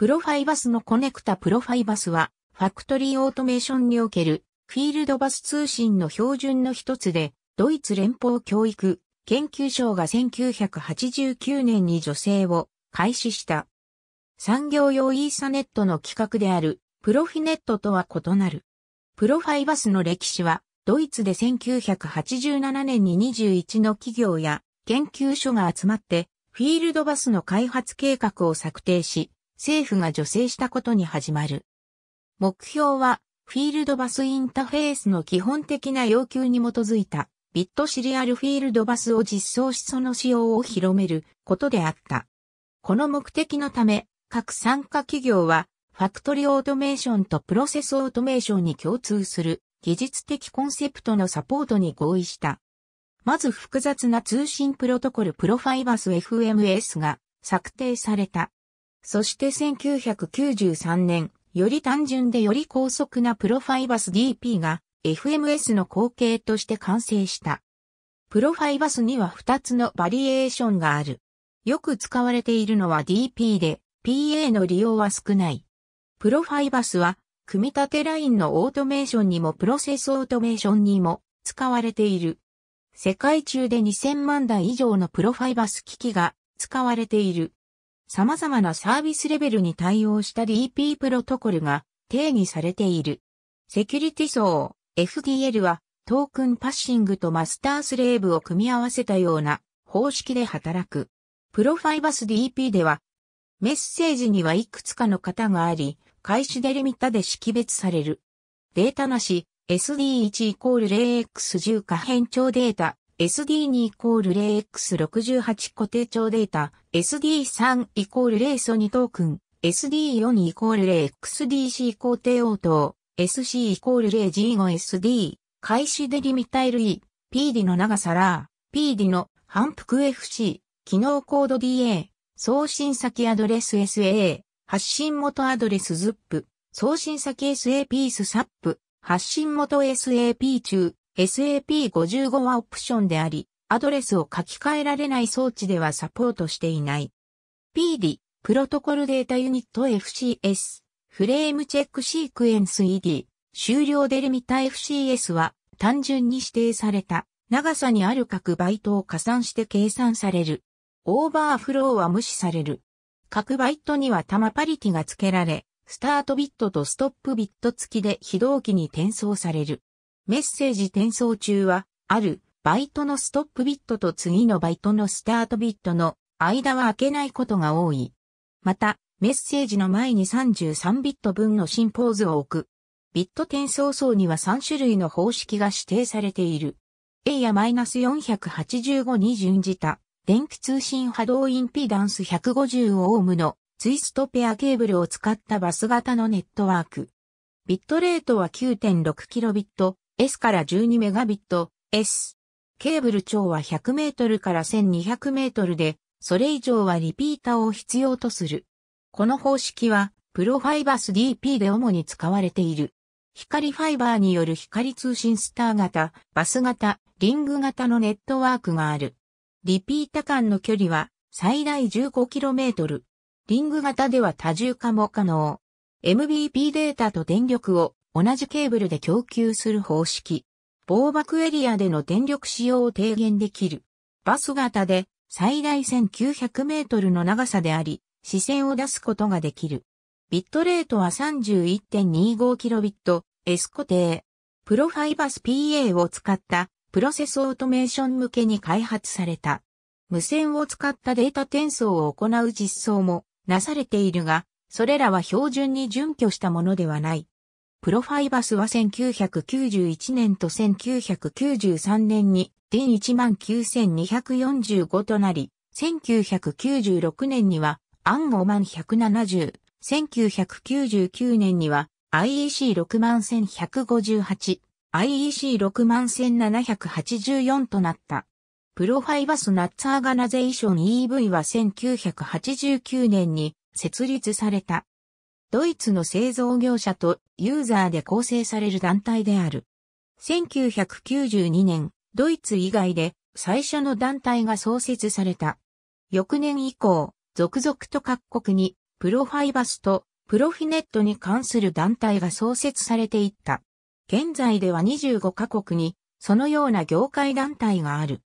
プロファイバスのコネクタプロファイバスは、ファクトリーオートメーションにおけるフィールドバス通信の標準の一つで、ドイツ連邦教育研究省が1989年に助成を開始した。産業用イーサネットの企画であるプロフィネットとは異なる。プロファイバスの歴史は、ドイツで1987年に21の企業や研究所が集まって、フィールドバスの開発計画を策定し、政府が助成したことに始まる。目標は、フィールドバスインターフェースの基本的な要求に基づいた、ビットシリアルフィールドバスを実装しその使用を広めることであった。この目的のため、各参加企業は、ファクトリーオートメーションとプロセスオートメーションに共通する技術的コンセプトのサポートに合意した。まず複雑な通信プロトコルプロファイバス FMS が策定された。そして1993年、より単純でより高速なプロファイバス DP が FMS の後継として完成した。プロファイバスには2つのバリエーションがある。よく使われているのは DP で、PA の利用は少ない。プロファイバスは、組み立てラインのオートメーションにもプロセスオートメーションにも使われている。世界中で2000万台以上のプロファイバス機器が使われている。様々なサービスレベルに対応した DP プロトコルが定義されている。セキュリティ層 FDL はトークンパッシングとマスタースレーブを組み合わせたような方式で働く。プロファイバス DP ではメッセージにはいくつかの型があり、開始デリミッタで識別される。データなし SD1 イコール 0x10 可変調データ SD2 イコール 0x68 固定調データ SD3 イコール0ソニトークン、SD4 イコール 0XDC 工程応答、SC イコール 0G5SD、開始デリミタイル E、PD の長さラー、PD の反復 FC、機能コード DA、送信先アドレス SA、発信元アドレス ZIP、送信先 SAP スサップ、発信元 SAP 中、SAP55 はオプションであり、アドレスを書き換えられない装置ではサポートしていない。PD、プロトコルデータユニット FCS、フレームチェックシークエンス ED、終了デルミタ FCS は単純に指定された長さにある各バイトを加算して計算される。オーバーフローは無視される。各バイトにはタマパリティが付けられ、スタートビットとストップビット付きで非同期に転送される。メッセージ転送中は、あるバイトのストップビットと次のバイトのスタートビットの間は開けないことが多い。また、メッセージの前に33ビット分のンポーズを置く。ビット転送層には3種類の方式が指定されている。A や -485 に準じた電気通信波動インピダンス150オームのツイストペアケーブルを使ったバス型のネットワーク。ビットレートは 9.6kbps から 12Mbps。ケーブル長は100メートルから1200メートルで、それ以上はリピーターを必要とする。この方式は、プロファイバス DP で主に使われている。光ファイバーによる光通信スター型、バス型、リング型のネットワークがある。リピータ間の距離は最大 15km。リング型では多重化も可能。MVP データと電力を同じケーブルで供給する方式。防爆エリアでの電力使用を低減できる。バス型で最大1900メートルの長さであり、視線を出すことができる。ビットレートは 31.25kbps、エスコテプロファイバス PA を使ったプロセスオートメーション向けに開発された。無線を使ったデータ転送を行う実装もなされているが、それらは標準に準拠したものではない。プロファイバスは1991年と1993年に電19,245となり、1996年には a n 5 170、1999年には IEC61158、IEC61784 となった。プロファイバスナッツアーガナゼーション EV は1989年に設立された。ドイツの製造業者とユーザーで構成される団体である。1992年、ドイツ以外で最初の団体が創設された。翌年以降、続々と各国にプロファイバスとプロフィネットに関する団体が創設されていった。現在では25カ国にそのような業界団体がある。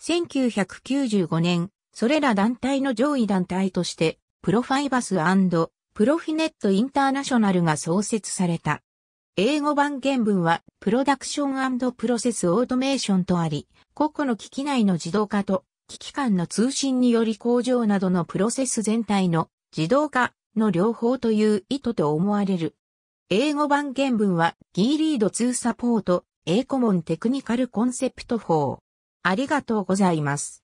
1995年、それら団体の上位団体として、プロファイバスプロフィネットインターナショナルが創設された。英語版原文は、プロダクションプロセスオートメーションとあり、個々の機器内の自動化と、機器間の通信により工場などのプロセス全体の自動化の両方という意図と思われる。英語版原文は、ギーリード2サポート、英モンテクニカルコンセプト4。ありがとうございます。